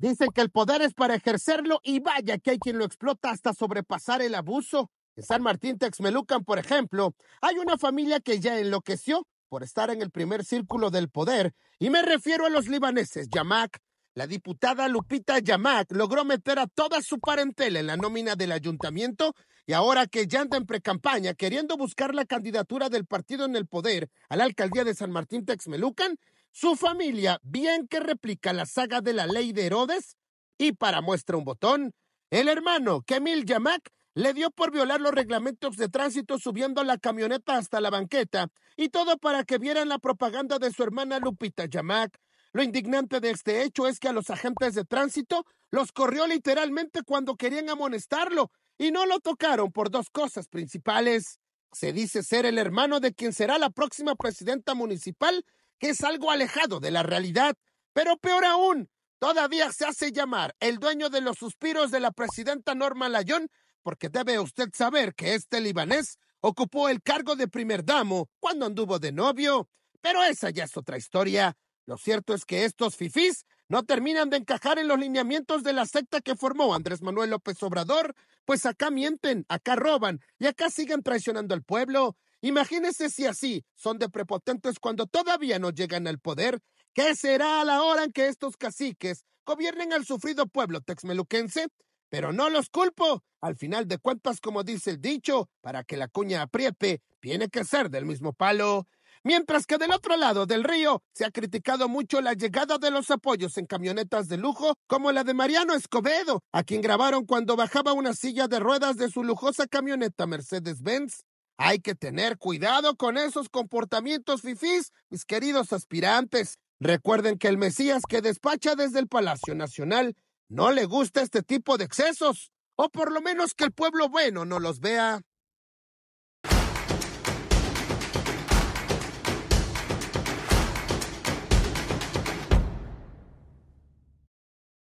Dicen que el poder es para ejercerlo y vaya que hay quien lo explota hasta sobrepasar el abuso. En San Martín Texmelucan, por ejemplo, hay una familia que ya enloqueció por estar en el primer círculo del poder, y me refiero a los libaneses. Yamak, la diputada Lupita Yamak logró meter a toda su parentela en la nómina del ayuntamiento y ahora que ya anda en precampaña queriendo buscar la candidatura del partido en el poder a la alcaldía de San Martín Texmelucan, su familia, bien que replica la saga de la ley de Herodes, y para muestra un botón, el hermano Kemil Yamak le dio por violar los reglamentos de tránsito subiendo la camioneta hasta la banqueta, y todo para que vieran la propaganda de su hermana Lupita Yamak. Lo indignante de este hecho es que a los agentes de tránsito los corrió literalmente cuando querían amonestarlo, y no lo tocaron por dos cosas principales. Se dice ser el hermano de quien será la próxima presidenta municipal que es algo alejado de la realidad, pero peor aún, todavía se hace llamar el dueño de los suspiros de la presidenta Norma Layón, porque debe usted saber que este libanés ocupó el cargo de primer damo cuando anduvo de novio, pero esa ya es otra historia. Lo cierto es que estos fifís no terminan de encajar en los lineamientos de la secta que formó Andrés Manuel López Obrador, pues acá mienten, acá roban y acá siguen traicionando al pueblo imagínese si así son de prepotentes cuando todavía no llegan al poder. ¿Qué será a la hora en que estos caciques gobiernen al sufrido pueblo texmeluquense? Pero no los culpo. Al final de cuentas, como dice el dicho, para que la cuña apriete, tiene que ser del mismo palo. Mientras que del otro lado del río se ha criticado mucho la llegada de los apoyos en camionetas de lujo como la de Mariano Escobedo, a quien grabaron cuando bajaba una silla de ruedas de su lujosa camioneta Mercedes-Benz. Hay que tener cuidado con esos comportamientos fifís, mis queridos aspirantes. Recuerden que el Mesías que despacha desde el Palacio Nacional no le gusta este tipo de excesos, o por lo menos que el pueblo bueno no los vea.